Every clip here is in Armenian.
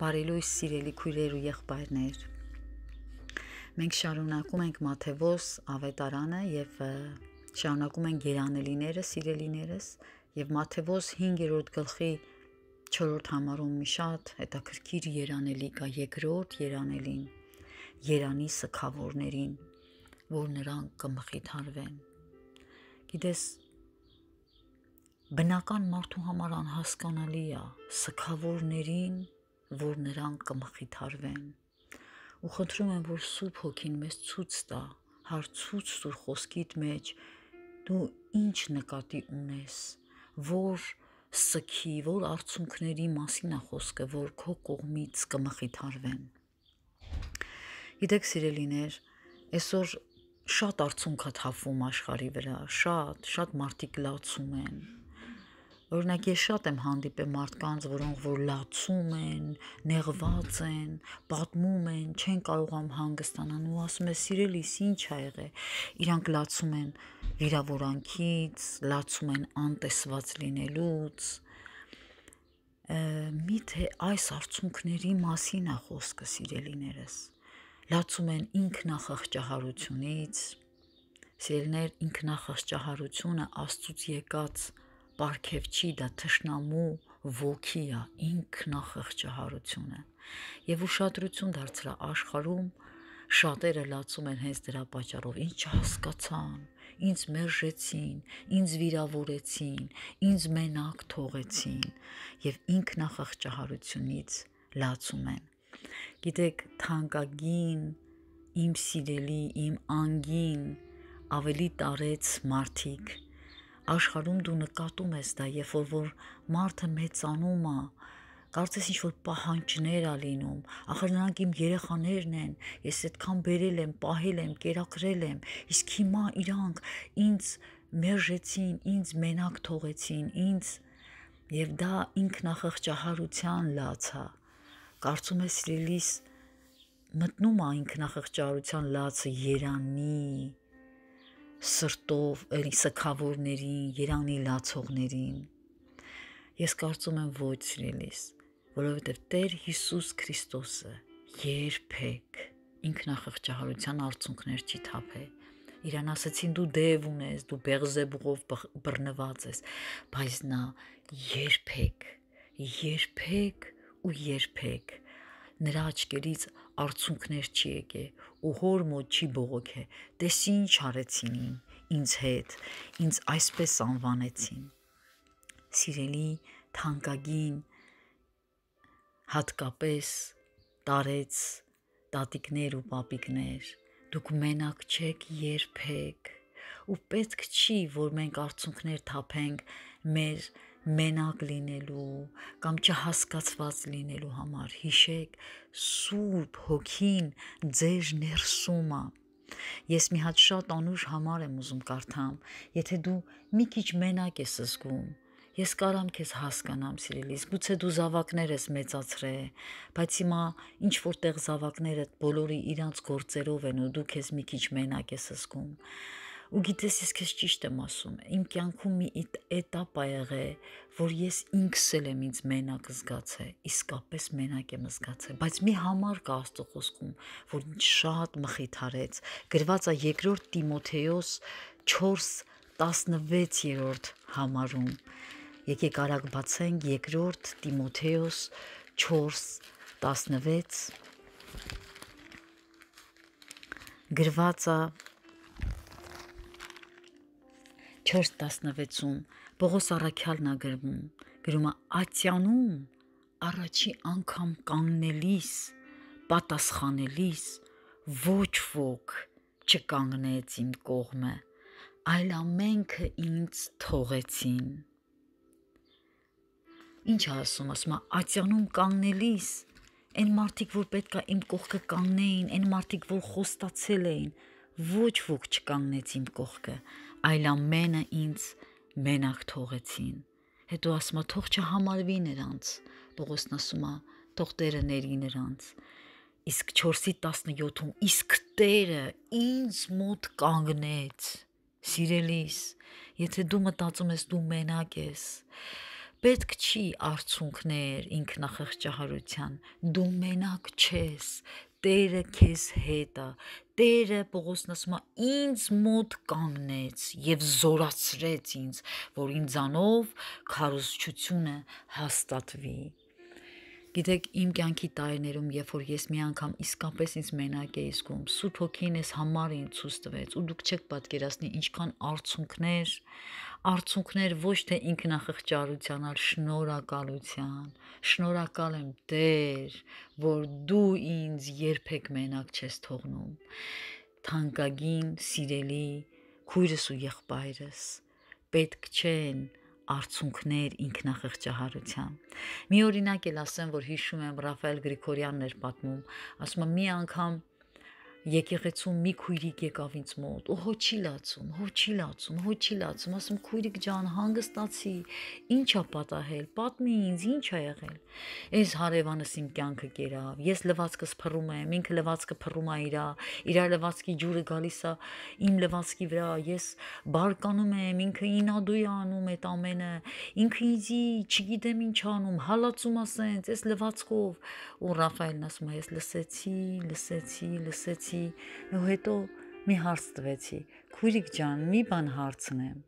Բարելույս սիրելի քույրեր ու եղբայրներ։ Մենք շարունակում ենք Մաթեոս ավետարանը եւ շարունակում ենք գերանելիները, սիրելիներս եւ Մաթեոս 5-րդ գլխի 4-րդ համարում մի շատ հետաքրքիր երանելի կա երկրորդ երանելին երանի սքավորներին որ նրանք կմխիթարվեն գիտես բնական մարդու համար անհասկանալի է սքավորներին որ նրանք կմխիթարվեն։ Ու խնդրում եմ, որ Սուրբ Հոգին մեզ ցույց տա, հարցուց Սուր խոսքիդ մեջ դու ինչ նկատի ունես, որ սքի, որ արցունքների մասին է խոսքը, որ քո կողմից կմխիթարվեն։ Գիտեք, սիրելիներ, այսօր շատ արցունքա թափվում աշխարի վրա, շատ, շատ մարդիկ լացում են, Օրինակ ես շատ եմ հանդիպել մարդկանց, որոնք որ լացում են, նեղված են, պատմում են, չեն կարողam հանգստանալ ու ասում ես՝ «Սիրելիս, ի՞նչ ա եղել»։ Իրանք լացում են վիրավորանքից, լացում են անտեսված լինելուց։ Միթե այս արցունքների մասին է խոսքը, սիրելիներս։ Լացում են ինքնախղճահարությունից։ Սիրելիներ, ինքնախղճահարությունը Աստծուց եկած պարքև չի դա թշնամու ոգի է, ինքնախղճահարություն է։ Եվ ուշադրություն դարձրա աշխարհում շատերը լացում են հենց դրա պատճառով, ինչ չհասկացան, ինձ մերժեցին, ինձ վիրավորեցին, ինձ մենակ թողեցին եւ ինքնախղճահարությունից լացում են։ Գիտեք, թանկագին, իմ սիրելի, իմ անգին ավելի տարեց մարդիկ աշխարհում դու նկատում ես դա, երբ որ որ մարդը մեծանում է, կարծես ինչ որ պահանջներ ա լինում, ախր նրանք իմ երեխաներն են, ես այդքան բերել եմ, պահել եմ, կերակրել եմ, իսկ հիմա իրանք ինձ մերժեցին, ինձ մենակ թողեցին, ինձ եւ դա ինքնախղճահարության լաց է։ Կարծում ես Լիլիս մտնում է ինքնախղճահարության լացը Երանի, սրտով էլի սքավորներին, երանի լացողներին։ Ես կարծում եմ ոչ լինելիս, որովհետև Տեր Հիսուս Քրիստոսը երբեք ինքնախղճահարության արցունքներ չի թափել իրան ասացին դու դև ունես, դու բեղզեբուղով բռնված ես, բայց նա երբեք, երբեք ու երբեք նրա աչքերից արցունքներ չի եկե, ու հոր մոտ չի բողոքե։ Տես ինչ արեցին ինձ հետ, ինձ այսպես անվանեցին։ Սիրելի, թանկագին, հատկապես տարեց տատիկներ ու պապիկներ, դուք մենակ չեք երբեք, ու պետք չի, որ մենք արցունքներ թափենք մեր մենակ լինելու կամ չհասկացված լինելու համար հիշեք Սուրբ Հոգին ձեր ներսումը Ես մի հատ շատ անուշ համար եմ ուզում կարդամ, եթե դու մի քիչ մենակ ես զգում, ես կարամ քեզ հասկանամ սիրելիս գուցե դու զավակներ ես մեծացրել բայց հիմա ինչ որտեղ զավակներդ բոլորի իրանց գործերով են ու դու քեզ մի քիչ մենակ ես զգում ու գիտես ես քեզ ճիշտ եմ ասում իմ կյանքում մի этап ա եղել որ ես ինքս էլ եմ ինձ մենակ զգացել իսկապես մենակ եմ զգացել բայց մի համար կա աստծո խոսքում որ ինձ շատ մխիթարեց գրված է երկրորդ Տիմոթեոս 4:16-րդ համարում եկեք արագ բացենք երկրորդ Տիմոթեոս 4:16 գրված է 4:16-ում Պողոս Արաքյալն է գրվում, գրում է Ատյանում առաջի անգամ կանգնելիս, պատասխանելիս ոչ ոք չկանգնեց իմ կողմը, այլ ամենքը ինձ թողեցին։ Ինչ ասում, ասում է Ատյանում կանգնելիս, այն մարդիկ, որ պետքա իմ կողքը կանգնեին, այն մարդիկ, որ խոստացել էին, ոչ ոք չկանգնեց իմ կողքը։ կող այլ ամենը ինձ մենակ թողեցին։ Հետո ասում է թող չհամարվի նրանց։ Պողոսն ասում է թող Տերը ների նրանց։ Իսկ 4-ի 17-ում իսկ Տերը ինձ մոտ կանգնեց։ Սիրելիս, եթե դու մտածում ես դու մենակ ես, պետք չի արցունքներ ինքնախղճահարության։ Դու մենակ չես։ Տերը քեզ հետ է, Տերը Պողոսն ասում է ինձ մոտ կանգնեց եւ զորացրեց ինձ, որ ինձանով քարոզչությունը հաստատվի։ Գիտեք, իմ կյանքի տարիներում, երբ որ ես մի անգամ իսկապես ինձ մենակ էի զգում, Սուրբ Հոգին ես համարը ինձ ցույց տվեց, ու դուք չեք պատկերացնի ինչքան արցունքներ, արցունքներ ոչ թե ինքնախղճարության, այլ շնորհակալության։ Շնորհակալ եմ Տեր, որ դու ինձ երբեք մենակ չես թողնում։ Թանկագին, սիրելի քույրս ու եղբայրս պետք չեն արցունքներ ինքնախղճահարության։ Մի օրինակ էլ ասեմ, որ հիշում եմ Ռաֆայել Գրիգորյանն էր պատմում, ասում է մի անգամ եկեղեցու մի քույրիկ եկավ ինձ մոտ, ու հոչի լացում, հոչի լացում, հոչի լացում, ասում քույրիկ ջան, հանգստացի, ի՞նչ ա պատահել, պատմի ինձ, ի՞նչ ա եղել։ Այս հարևանս իմ կյանքը կերավ, ես լվացքս փռում եմ, ինքը լվացքը փռում ա իրա, իրա լվացքի ջուրը գալիս ա իմ լվացքի վրա, ես բարկանում եմ, ինքը ինադույ անում այդ ամենը, ինքը ինձի չգիտեմ ինչ անում, հալացում ա սենց, այս լվացքով, ու Ռաֆայելն ասում ա, ես լսեցի, լսեցի, լսեցի մտածեցի ու հետո մի հարց տվեցի. «Քուրիկ ջան, մի բան հարցնեմ»։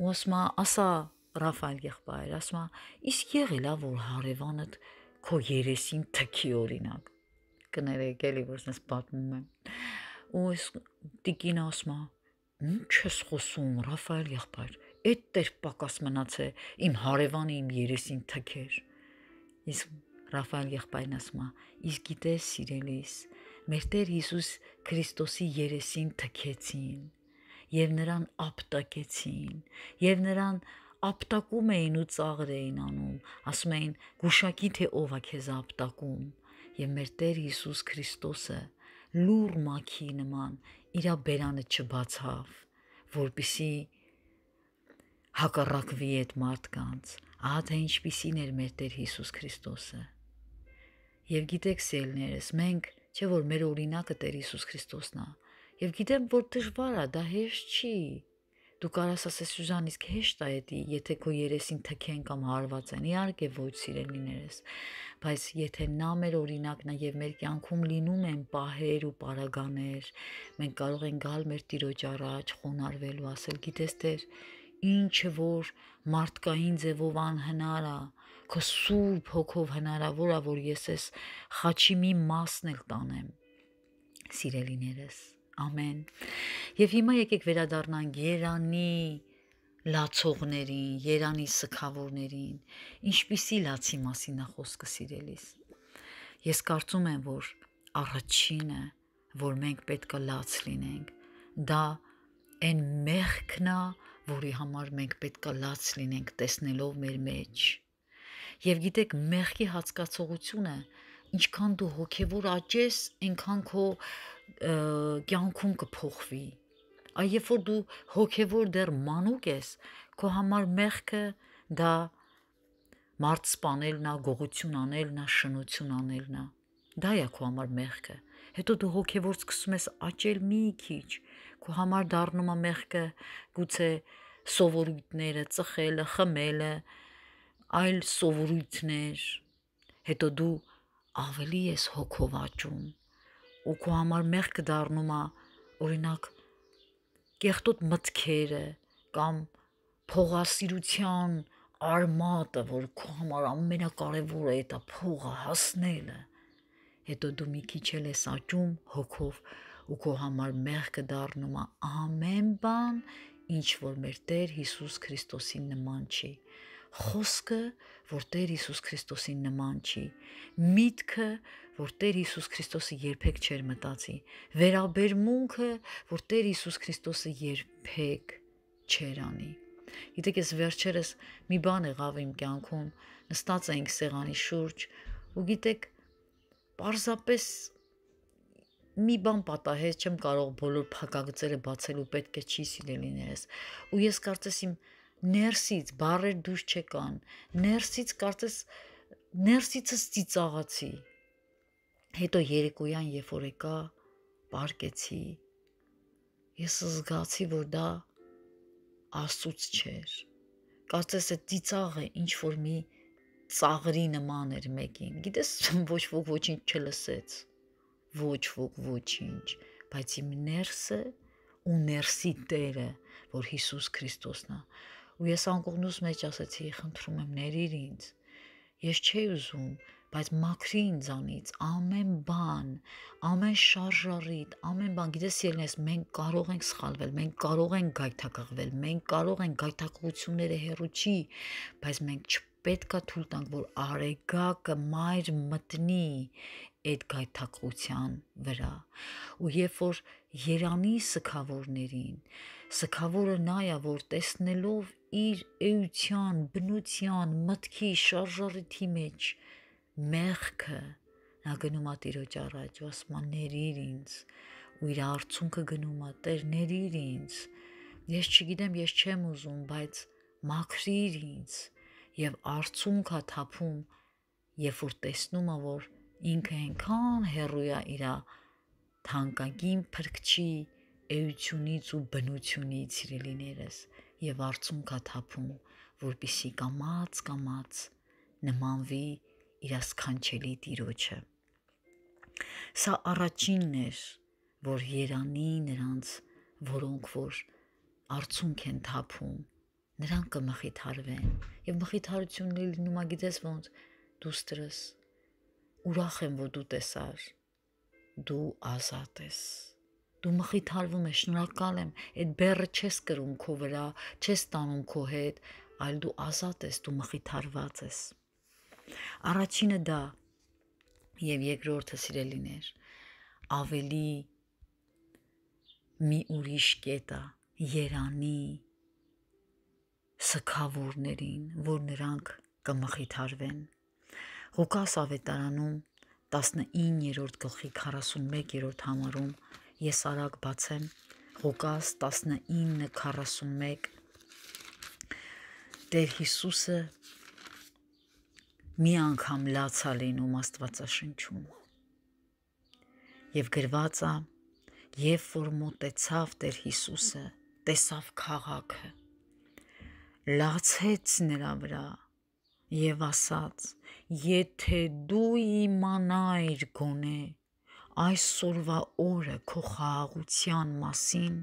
Ու ասում ասա Ռաֆայել եղբայր, ասում իսկ եղել է որ հարևանդ քո երեսին թքի օրինակ։ Կներեք էլի որ ես պատմում եմ։ Ու ես տիկին ասում «Ինչ ես խոսում Ռաֆայել եղբայր»։ Այդ տեր պակաս մնաց է իմ հարևանը իմ երեսին թքեր։ Իսկ Ռաֆայել եղբայրն ասում է. «Իսկ գիտես, սիրելիս, մեր Տեր Հիսուս Քրիստոսի երեսին թքեցին եւ նրան ապտակեցին եւ նրան ապտակում էին ու ծաղր էին անում, ասում էին՝ «Գուշակի թե ով է քեզ ապտակում»։ Եվ մեր Տեր Հիսուս Քրիստոսը լուր մաքի նման իր բերանը չբացավ, որբիսի հակառակվի այդ մարդկանց։ Ահա թե ինչպիսին էր մեր Տեր Հիսուս Քրիստոսը։ Եվ գիտեք, սիրելիներս, մենք Չէ որ մեր օրինակը Տեր Հիսուս Քրիստոսն է։ Եվ գիտեմ, որ դժվար է, դա հեշտ չի։ Դու կարաս ասես Սյուզան, իսկ հեշտ է դա, եթե քո երեսին թքեն կամ հարվածեն։ Իհարկե ոչ սիրելիներս, բայց եթե նա մեր օրինակն է եւ մեր կյանքում լինում են պահեր ու պարագաներ, մենք կարող ենք գալ մեր տիրոջ առաջ, խոնարհվելու, ասել՝ գիտես Տեր, ինչը որ մարդկային ձևով անհնար է, քո սուրբ հոգով հնարավոր է որ ես ես խաչի մի մասն էլ տանեմ սիրելիներս ամեն եւ հիմա եկեք վերադառնանք Երանի լացողներին, Երանի սքավորներին, ինչպիսի լացի մասին է խոսքը սիրելիս։ Ես կարծում եմ, որ առաջինը, որ մենք պետք է լաց լինենք, դա այն մեղքն է, որի համար մենք պետք է լաց լինենք տեսնելով մեր մեջ Եվ գիտեք, մեղքի հացկացողությունը, ինչքան դու հոգևոր աճես, այնքան քո կյանքում կփոխվի։ Այ երբ որ դու հոգևոր դեռ մանուկ ես, քո համար մեղքը դա մարդ սپانելն է, գողություն անելն է, շնություն անելն է։ Դա է քո համար մեղքը։ Հետո դու հոգևոր սկսում ես աճել մի քիչ։ Քո համար դառնում է մեղքը գուցե սովորույթները, ծխելը, խմելը, խմելը այլ սովորույթներ, հետո դու ավելի ես հոգով աճում, ու քո համար մեղքը դառնում է օրինակ կեղտոտ մտքերը կամ փողասիրության արմատը, որ քո համար ամենակարևորը է դա փողը հասնելը։ Հետո դու մի քիչ էլ ես աճում հոգով ու քո համար մեղքը դառնում է ամեն բան, ինչ որ մեր Տեր Հիսուս Քրիստոսին նման չի խոսքը, որ Տեր Հիսուս Քրիստոսի նման չի, միտքը, որ Տեր Հիսուս Քրիստոսը երբեք չէր մտածի, վերաբերմունքը, որ Տեր Հիսուս Քրիստոսը երբեք չէր անի։ Գիտեք, ես վերջերս մի բան եղավ իմ կյանքում, նստած էինք սեղանի շուրջ, ու գիտեք, պարզապես մի բան պատահեց, չեմ կարող բոլոր փակագծերը բացելու, պետք է չի սիրելիներս։ Ու ես կարծես իմ ներսից բարեր դուրս չեկան ներսից կարծես ներսիցս ծիծաղացի հետո երեկոյան երբ որ եկա պարկեցի ես զգացի որ դա աստուց չէր կարծես այդ ծիծաղը ինչ որ մի ծաղրի նման էր մեկին գիտես ոչ ոք ոչինչ չլսեց ոչ ոք ոչինչ բայց իմ ներսը ու ներսի Տերը, որ Հիսուս Քրիստոսն է, ու ես անկողնուս մեջ ասեցի, խնդրում եմ ներիր ինձ։ Ես չէի ուզում, բայց մաքրի ինձանից ամեն բան, ամեն շարժառիթ, ամեն բան, գիտես ելնես, մենք կարող ենք սխալվել, մենք կարող ենք գայթակղվել, մենք կարող ենք գայթակղությունները հերո չի, բայց մենք չպետքա թույլ տանք, որ արեգակը մայր մտնի այդ գայթակղության վրա ու երբ որ Երանի սկավորներին սկավորը նայա որ տեսնելով իր էության բնության մտքի շարժարիթի մեջ մեղքը նա գնում է տիրոջ առաջ ու ասում ներիր ինձ ու իր արցունքը գնում է Տեր ներիր ինձ ես չգիտեմ ես չեմ ուզում բայց մաքրիր ինձ եւ արցունքա թափում երբ որ տեսնում է որ ինքը այնքան հերույ է իր թանկագին փրկչի էությունից ու բնությունից իրենիներս եւ արցունքա թափում, որբիսի կամած կամած նմանվի իր սքանչելի տիրոջը։ Սա առաջինն էր, որ Երանի նրանց, որոնք որ արցունք են թափում, նրանք կմխիթարվեն եւ մխիթարությունն լինում է գիտես ոնց դու ստրես ուրախ եմ, որ դու տեսար։ Դու ազատ ես։ Դու մխիթարվում ես, շնորհակալ եմ։ Այդ բեռը չես կրում քո վրա, չես տանում քո հետ, այլ դու ազատ ես, դու մխիթարված ես։ Առաջինը դա եւ երկրորդը սիրելիներ, ավելի մի ուրիշ կետա Երանի սքավորներին, որ նրանք կմխիթարվեն Ղուկաս ավետարանում 19-րդ գլխի 41-րդ համարում ես արագ բացեմ Ղուկաս 19:41 Տեր Հիսուսը մի անգամ լացա լինում Աստվածաշնչում եւ գրվածա երբ որ մտեցավ Տեր Հիսուսը տեսավ քաղաքը լացեց նրա վրա եւ ասաց. Եթե դու իմանայիր գոնե այսօրվա օրը քո խաղաղության մասին,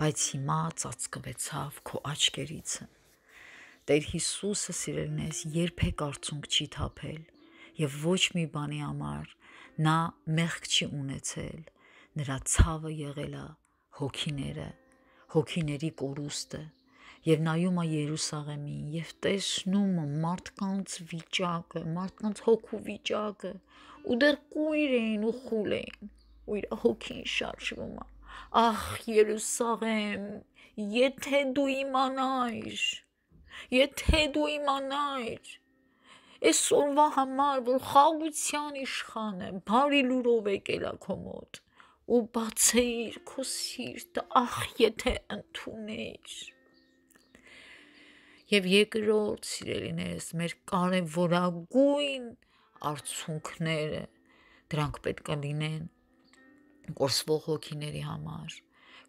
բայց հիմա ծածկվեցավ քո աչքերիցը։ Տեր Հիսուսը սիրելնես երբեք արցունք չի թափել եւ ոչ մի բանի համար նա մեղք չի ունեցել։ Նրա ցավը եղել է հոգիները, հոգիների կորուստը, եւ նայում է Երուսաղեմին եւ տեսնում մարդկանց վիճակը, մարդկանց հոգու վիճակը, ու դեռ կույր էին ու խուլ էին, ու իր հոգին շարժվում է։ Ախ Երուսաղեմ, եթե դու իմանայիր, եթե դու իմանայիր, այսօրվա համար, որ խաղության իշխան է, բարի լուրով եկել է քո մոտ ու բացեիր քո սիրտը, ախ եթե ընդունեիր եւ երկրորդ սիրելիներս մեր կարևորագույն արցունքները դրանք պետք է լինեն կորսվող հոգիների համար,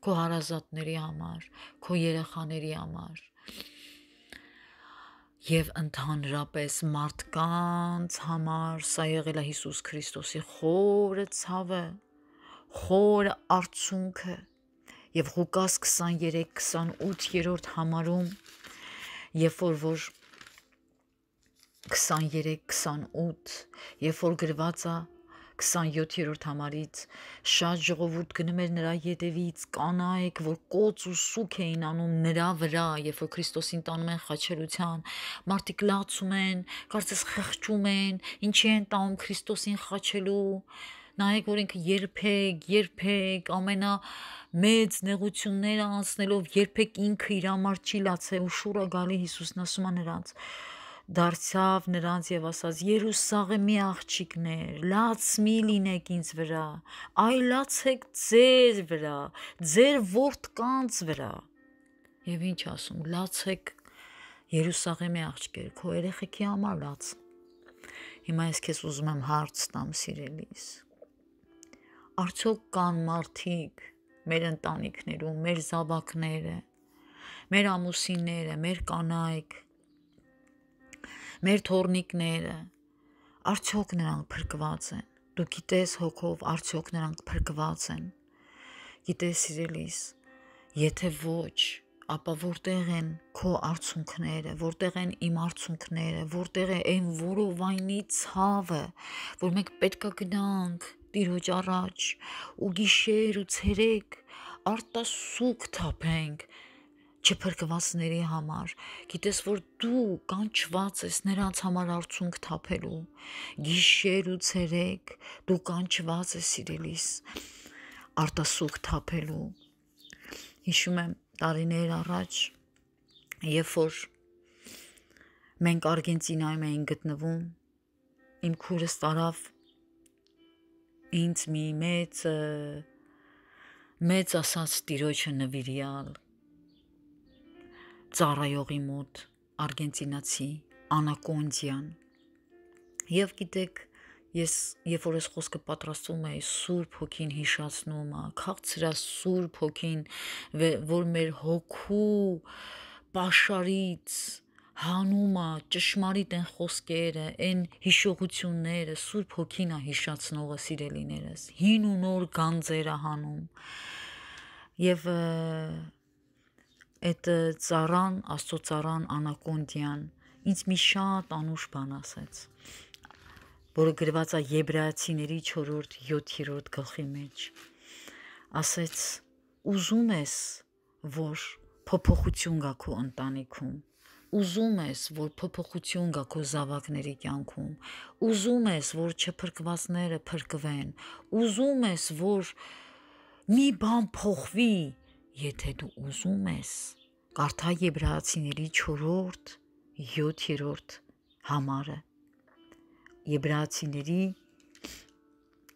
քո հարազատների համար, քո երեխաների համար եւ ընդհանրապես մարդկանց համար սա եղել է Հիսուս Քրիստոսի խորը ցավը, խորը արցունքը եւ Ղուկաս 23-28-րդ համարում երբ որ որ 23 28 երբ որ գրված է 27-րդ համարից շատ ժողովուրդ գնում էր նրա յետևից կանայք, որ կոց ու սուք էին անում նրա վրա, երբ որ Քրիստոսին տանում են խաչելության, մարդիկ լացում են, կարծես խղճում են, ինչի են տանում Քրիստոսին խաչելու, նայեք, որ ինքը երբեք, երբեք ամենա մեծ նեղությունները անցնելով երբեք ինքը իր համար չի լացել ու շուրը գալի Հիսուսն ասում է նրանց դարձավ նրանց եւ ասաց Երուսաղեմի աղջիկներ լաց մի լինեք ինձ վրա այ լացեք ձեր վրա ձեր որդկանց վրա եւ ինչ ասում լացեք Երուսաղեմի աղջիկներ քո երեխեքի համար լաց Հիմա ես քեզ ուզում եմ հարց տամ, սիրելիս։ Արդյոք կան մարդիկ մեր ընտանիքներում, մեր զավակները, մեր ամուսինները, մեր կանայք, մեր թորնիկները, արդյոք նրանք փրկված են։ Դու գիտես հոգով արդյոք նրանք փրկված են։ Գիտես սիրելիս, եթե ոչ, ապա որտեղ են քո արցունքները, որտեղ են իմ արցունքները, որտեղ է այն որովայնի ցավը, որ մենք պետքա գնանք Տիրոջ առաջ ու գիշեր ու ցերեկ արտասուք թափենք չփրկվածների համար։ Գիտես, որ դու կանչված ես նրանց համար արցունք թափելու։ Գիշեր ու ցերեկ դու կանչված ես սիրելիս արտասուք թափելու։ Հիշում եմ տարիներ առաջ, երբ որ մենք Արգենտինայում էինք գտնվում, իմ քուրս տարավ ինձ մի մեծ մեծ ասած տիրոջը նվիրյալ ծառայողի մոտ արգենտինացի անակոնդիան եւ գիտեք ես երբ որ ես խոսքը պատրաստում էի սուրբ հոգին հիշացնում ա քաղցրա սուրբ հոգին որ մեր հոգու պաշարից հանում է ճշմարիտ այն խոսքերը, այն հիշողությունները, Սուրբ Հոգին է հիշացնողը սիրելիներս։ Հին ու նոր գանձեր է հանում։ Եվ այդ ծառան, Աստծո ծառան Անակոնդյան ինձ մի շատ անուշ բան ասաց որը գրված է Եբրայացիների 4-րդ 7-րդ գլխի մեջ ասեց ուզում ես որ փոփոխություն գա քո ընտանիքում ուզում ես, որ փոփոխություն գա քո զավակների կյանքում, ուզում ես, որ չփրկվածները փրկվեն, ուզում ես, որ մի բան փոխվի, եթե դու ուզում ես։ Կարթա Եբրայացիների 4-րդ, 7-րդ համարը։ Եբրայացիների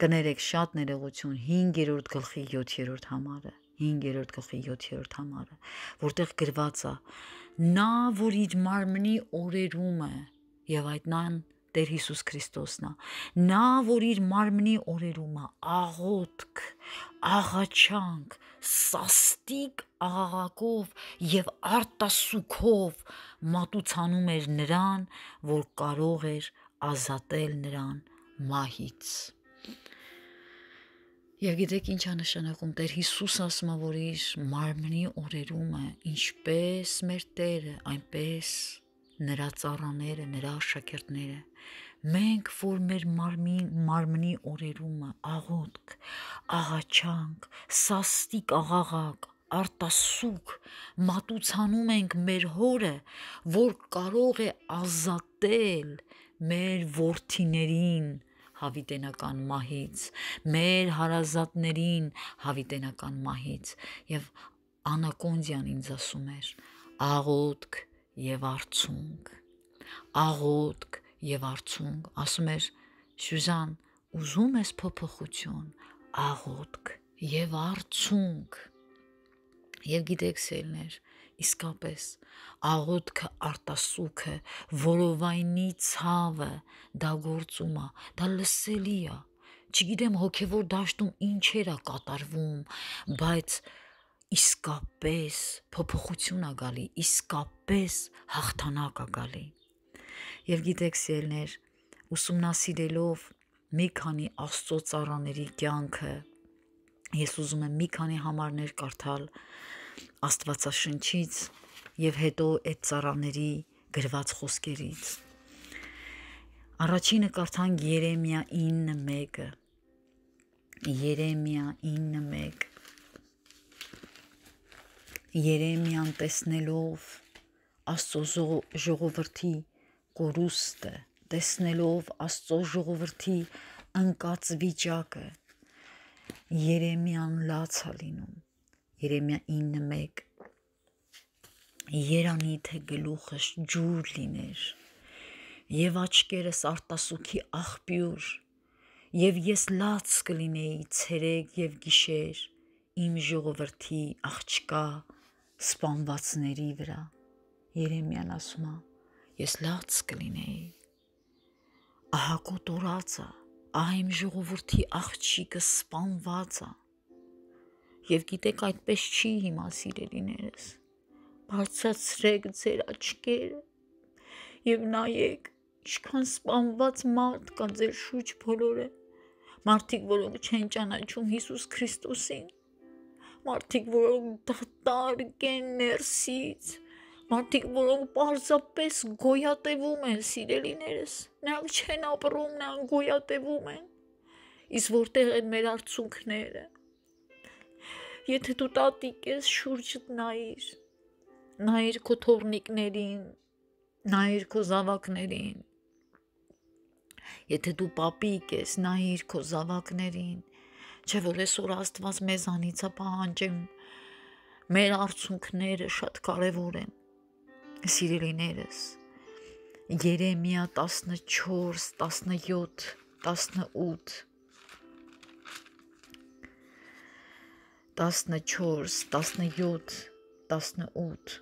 կներեք շատ ներողություն 5-րդ գլխի 7-րդ համարը 5-րդ գլխի 7-րդ համարը որտեղ գրված է նա, որ իր մարմնի օրերում է, եւ այդ նան Տեր Հիսուս Քրիստոսն է։ Նա, որ իր մարմնի օրերում է աղոթք, աղաչանք, սաստիկ աղաղակով եւ արտասուքով մատուցանում էր նրան, որ կարող էր ազատել նրան մահից։ Եվ գիտեք ինչ անշանակում Տեր Հիսուս ասում է, որ իր մարմնի օրերում է, ինչպես մեր Տերը, այնպես նրա ծառաները, նրա աշակերտները, մենք, որ մեր մարմի, մարմնի օրերումը աղոտք, աղաչանք, սաստիկ աղաղակ, արտասուք մատուցանում ենք մեր հորը, որ կարող է ազատել մեր worth-իներին, հավիտենական մահից, մեր հարազատներին հավիտենական մահից եւ անակոնդյան ինձ ասում էր աղոտք եւ արցունք աղոտք եւ արցունք ասում էր Սյուզան ուզում ես փոփոխություն աղոտք եւ արցունք եւ գիտեք սելներ իսկապես աղոթքը, արտասուքը, որովայնի ցավը, դա գործում է, դա լսելի է։ Չգիտեմ հոգևոր դաշտում ինչեր է կատարվում, բայց իսկապես փոփոխություն է գալի, իսկապես հաղթանակ է գալի։ Եվ գիտեք, սիրելներ, ուսումնասիրելով մի քանի աստծո ծառաների կյանքը, ես ուզում եմ մի քանի համարներ կարդալ, Աստվածաշնչից եւ հետո այդ цаրաների գրված խոսքերից։ Առաջինը կարդանք Երեմիա 9:1-ը։ Երեմիա 9:1 Երեմիան տեսնելով Աստծո ժողովրդի կորուստը, տեսնելով Աստծո ժողովրդի անկած վիճակը, Երեմիան լաց է լինում Երեմիա 9:1 Երանի թե գլուխս ջուր լիներ եւ աչքերս արտասուքի աղբյուր եւ ես լաց կլինեի ցերեկ եւ գիշեր իմ ժողովրդի աղջկա սպանվածների վրա Երեմիան ասում է ես լաց կլինեի ահա կոտորածա ահա իմ ժողովրդի աղջիկը սպանվածա Եվ գիտեք, այդպես չի հիմա սիրելիներս։ Բարձրացրեք ձեր աչքերը եւ նայեք, ինչքան սպանված մարդ կա ձեր շուջ բոլորը։ Մարդիկ, որոնք չեն ճանաչում Հիսուս Քրիստոսին։ Մարդիկ, որոնք դատարկ են ներսից։ Մարդիկ, որոնք պարզապես գոյատևում են սիրելիներս։ Նրանք չեն ապրում, նրանք գոյատևում են իսկ որտեղ են մեր արցունքները Եթե դու տատիկ ես, շուրջդ նայիր։ Նայիր քո թորնիկներին, նայիր քո զավակներին։ Եթե դու պապիկ ես, նայիր քո զավակներին, չէ որ այսօր Աստված մեզանից է պահանջում մեր արցունքները շատ կարևոր են։ Սիրելիներս, Երեմիա 14, 17, 18 14, 17, 18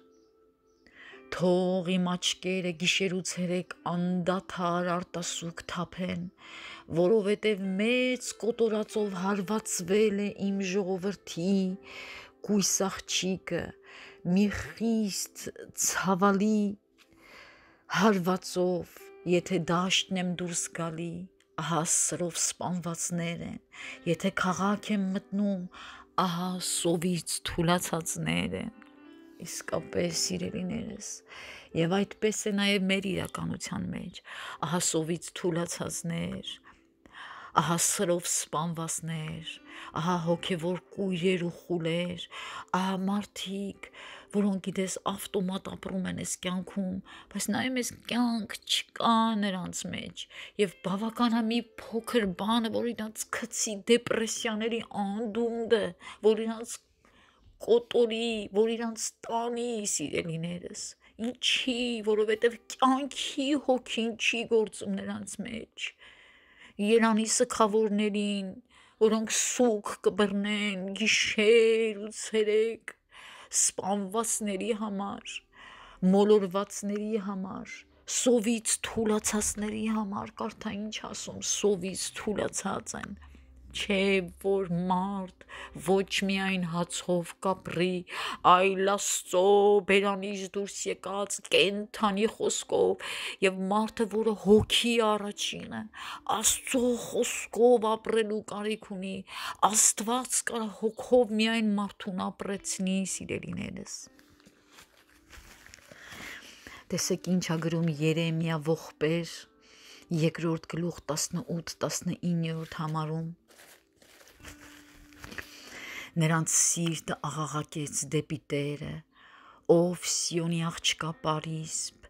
Թող իմ աչքերը գիշերուց հերեք անդադար արտասուք թափեն, որովհետև մեծ կոտորածով հարվածվել է իմ ժողովրդի կույս աղջիկը, մի խիստ ցավալի հարվածով, եթե դաշտն եմ դուրս գալի, ահա սրով սպանվածներ են, եթե քաղաք եմ մտնում, ահա սովից թուլացածները իսկապես սիրելիներս եւ այդպես է նաեւ մեր իրականության մեջ ահա սովից թուլացածներ ահա սրով սպանվածներ ահա հոգեվոր կույրեր ու խուլեր ահա մարդիկ որոնք գիտես ավտոմատ ապրում են այս կյանքում, բայց նայում ես կյանք չկա նրանց մեջ եւ բավական է մի փոքր բանը, որ իրաց քցի դեպրեսիաների անդունդը, որ իրաց կոտորի, որ իրաց տանի սիրելիներս ինչի, որովհետև կյանքի հոգին չի գործում նրանց մեջ։ Երանի սքավորներին, որոնք սուկ կբռնեն գիշեր ու ցերեկ սպանվածների համար, մոլորվածների համար, սովից թուլացածների համար, կարթա ինչ ասում, սովից թուլացած են չէ, որ մարդ ոչ միայն հացով կապրի, այլ Աստծո բերանից դուրս եկած կենթանի խոսքով եւ մարդը, որը հոգի առաջին է, Աստծո խոսքով ապրելու կարիք ունի, Աստված կարա հոգով միայն մարդուն ապրեցնի, սիրելիներս տեսեք ինչ ա գրում Երեմիա ողբեր երկրորդ գլուխ 18-19-րդ համարում նրանց սիրտը աղաղակեց դեպի Տերը, ով Սիոնի աղջկա Փարիսպ,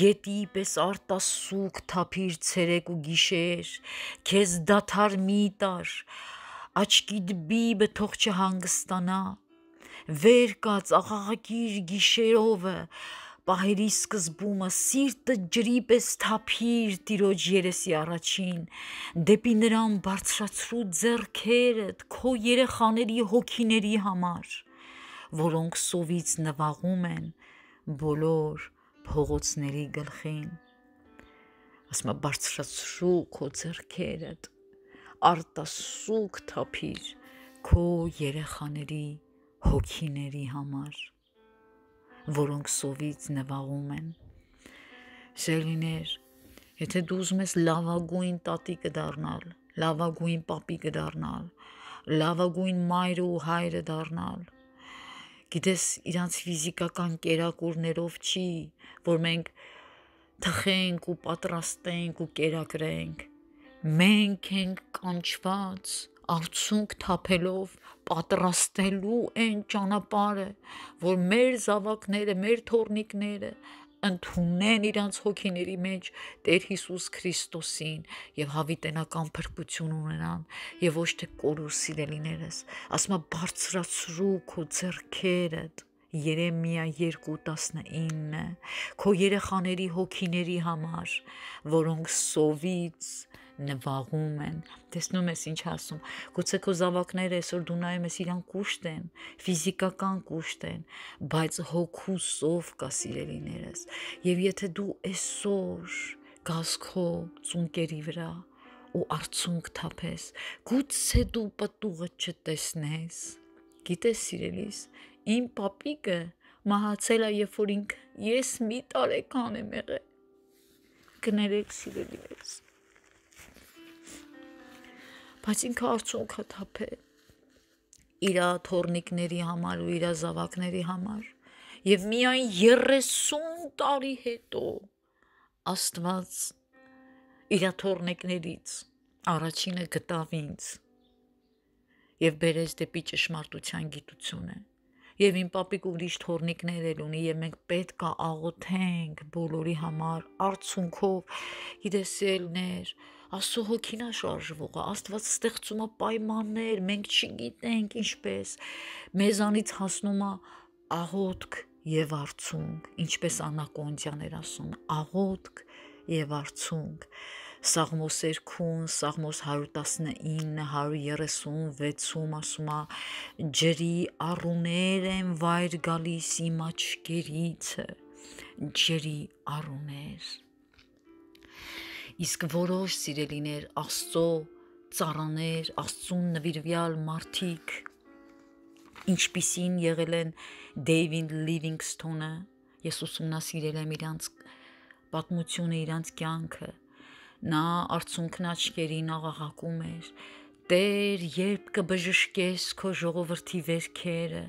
գետի պես արտասուք թափիր ցերեկ ու գիշեր, քեզ դաթար մի տար, աչքիդ բիբը թող չհանգստանա, վեր կաց աղաղակիր գիշերովը, պահերի սկզբումը սիրտը ջրի պես թափիր տիրոջ երեսի առաջին դեպի նրան բարձրացրու ձեռքերդ քո երեխաների հոգիների համար որոնք սովից նվաղում են բոլոր փողոցների գլխին ասում է բարձրացրու քո ձեռքերդ արտասուք թափիր քո երեխաների հոգիների համար որոնք սովից նվաղում են։ Շելիներ, եթե դու ուզում ես լավագույն տատիկը դառնալ, լավագույն papiկը դառնալ, լավագույն մայրը ու հայրը դառնալ, գիտես իրանց ֆիզիկական կերակուրներով չի, որ մենք թխենք ու պատրաստենք ու կերակրենք։ Մենք ենք կանչված աղցունք թափելով պատրաստելու այն ճանապարհը, որ մեր զավակները, մեր թորնիկները ընդունեն իրանց հոգիների մեջ Տեր Հիսուս Քրիստոսին եւ հավիտենական փրկություն ունենան եւ ոչ թե կորուր սիրելիներս ասում է բարձրացրու քո ձեռքերդ Երեմիա 2:19 քո երեխաների հոգիների համար որոնք սովից նվաղում են։ Տեսնում ես ինչ ասում։ Գուցե քո զավակները այսօր դու նայում ես իրան կուշտ են, ֆիզիկական կուշտ են, բայց հոգուսով կա սիրելիներս։ Եվ եթե դու այսօր գաս քո ծունկերի վրա ու արցունք թափես, գուցե դու պատուգը չտեսնես։ Գիտես սիրելիս, իմ papիկը մահացել է, երբ որ ինք ես մի տարեկան եմ եղել կներեք սիրելիներս բայց ինքը արդյունքը թափե իր թորնիկների համար ու իր զավակների համար եւ միայն 30 տարի հետո աստված իր թորնիկներից առաջինը գտավ ինձ եւ բերեց դեպի ճշմարտության գիտությունը եւ իմ պապիկ ուրիշ թորնիկներ էլ ունի եւ մենք պետք է աղոթենք բոլորի համար արցունքով գիտես ելներ Աստծո հոգին է շարժվողը, Աստված ստեղծում է պայմաններ, մենք չգիտենք ինչպես։ Մեզանից հասնում է աղոթք եւ արցունք, ինչպես Անակոնդյան էր ասում, աղոթք եւ արցունք։ Սաղմոս 2, Սաղմոս 119, 136-ում ասում է. «Ջրի առուներ են վայր գալիս իմ աչքերից»։ Ջրի առուներ իսկ որոշ սիրելիներ Աստծո ծառաներ, Աստծուն նվիրյալ մարդիկ, ինչպիսին եղել են Դեյվիդ Լիվինգսթոնը, ես ուսումնասիրել եմ իրանց պատմությունը, իրանց կյանքը։ Նա արցունքն աչքերին աղաղակում էր. Տեր, երբ կբժշկես քո ժողովրդի վերքերը։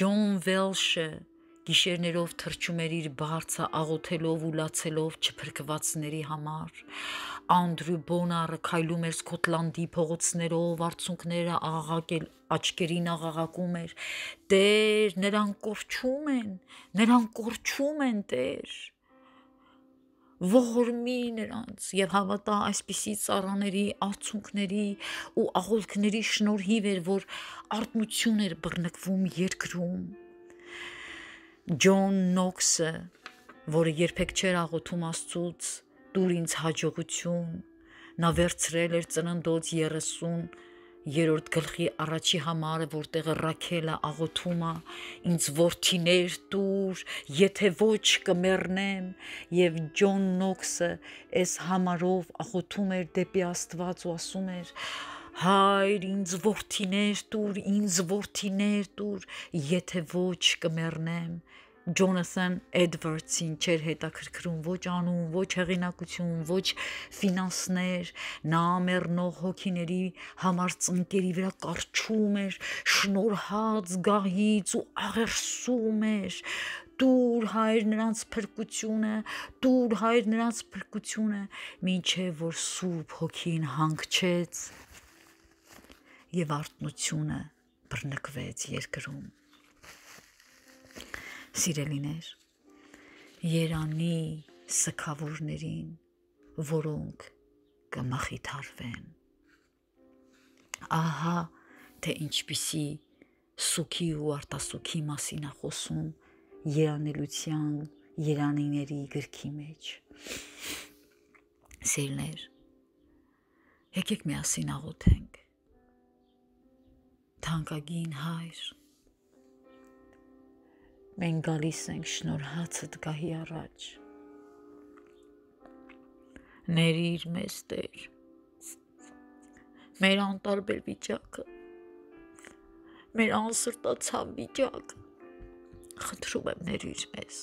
Ջոն Վելշը գիշերներով թրջում էր իր բարձը աղոթելով ու լացելով չփրկվածների համար։ Անդրու Բոնարը քայլում էր Սկոտլանդի փողոցներով, արցունքները աղաղակել, աչքերին աղաղակում էր. «Տեր, նրան կորչում են, նրան կորչում են, Տեր»։ Ողորմի նրանց եւ հավատա այսպիսի цаրաների արցունքների ու աղոթքների շնորհիվ էր, որ արտնություն էր բռնկվում երկրում։ Ջոն Նոքսը, որը երբեք չէր աղոթում Աստծուց, դուր ինձ հաջողություն, նա վերցրել էր ծննդոց 30 երրորդ գլխի առաջի համարը, որտեղ Ռաքելը աղոթում է, ինձ ворթիներ տուր, եթե ոչ կմեռնեմ, եւ Ջոն Նոքսը այս համարով աղոթում էր դեպի Աստված ու ասում էր. Հայր, ինձ ворթիներ տուր, ինձ ворթիներ տուր, եթե ոչ կմեռնեմ։ Ջոնասան Էդվարդսին չեր հետաքրքրում ոչ անուն, ոչ հեղինակություն, ոչ ֆինանսներ, նա մեռնող հոգիների համար ծնկերի վրա կարճում էր, շնորհած գահից ու աղերսում էր, դուր հայր նրանց փրկությունը, դուր հայր նրանց փրկությունը, ինչե որ սուրբ հոգին հանգչեց եւ արտնությունը բռնկվեց երկրում։ Սիրելիներ, Երանի սքավորներին, որոնք կմախիթարվեն։ Ահա թե ինչպիսի սուքի ու արտասուքի մասին է խոսում երանելության երանիների գրքի մեջ։ Սիրներ, եկեք միասին աղոթենք թանկագին հայր մենք գալիս ենք շնորհացդ գահի առաջ ներիր մեզ Տեր մեր անտարբեր վիճակը մեր անսրտացավ վիճակը խնդրում եմ ներիր մեզ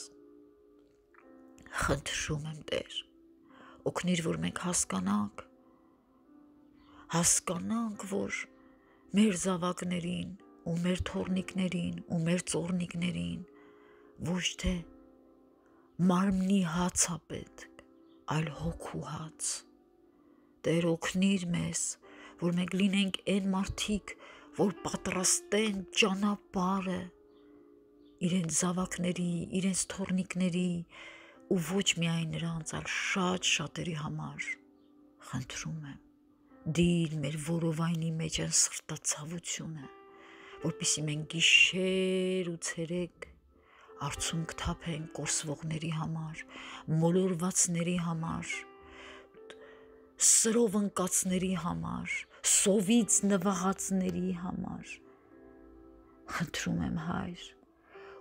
խնդրում եմ Տեր օգնիր որ մենք հասկանանք հասկանանք որ մեր զավակներին ու մեր թորնիկներին ու մեր ծորնիկներին ոչ թե մարմնի հաց է պետք, այլ հոգու հաց։ Տեր օգնիր մեզ, որ մենք լինենք այն մարդիկ, որ պատրաստեն ճանապարհը իրենց զավակների, իրենց թորնիկների ու ոչ միայն նրանց, այլ շատ շատերի համար։ Խնդրում եմ դիր մեր որովայնի մեջ այն սրտացավությունը, որpիսի մենք գիշեր ու ցերեկ արցունք թափեն կորսվողների համար, մոլորվածների համար, սրով ընկածների համար, սովից նվաղածների համար։ Խնդրում եմ հայր,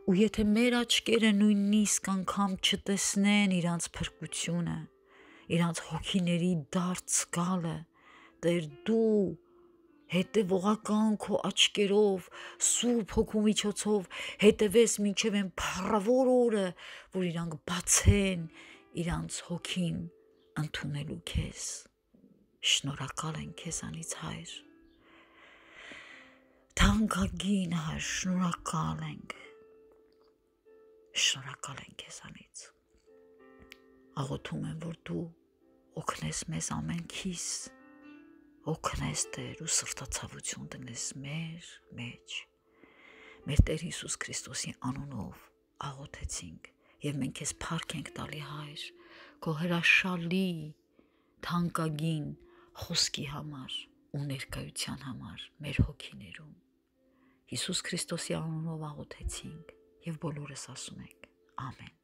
ու եթե մեր աչքերը նույնիսկ անգամ չտեսնեն իրանց փրկությունը, իրանց հոգիների դարձ գալը, Տեր, դու հետևողական քո աչկերով, սուրբ հոգու միջոցով հետևես մինչև այն փառավոր օրը, որ իրանք բացեն իրանց հոգին ընդունելու քեզ։ Շնորհակալ են քեզանից հայր։ Թանկագին հայր, շնորհակալ ենք։ Շնորհակալ ենք քեզանից։ Աղոթում եմ, որ դու օգնես մեզ ամենքիս օգնես Տեր ու սրտացավություն դնես մեր մեջ։ Մեր Տեր Հիսուս Քրիստոսի անունով աղոթեցինք եւ մենք քեզ փառք ենք տալի Հայր, քո հրաշալի թանկագին խոսքի համար ու ներկայության համար մեր հոգիներում։ Հիսուս Քրիստոսի անունով աղոթեցինք եւ բոլորս ասում ենք. Ամեն։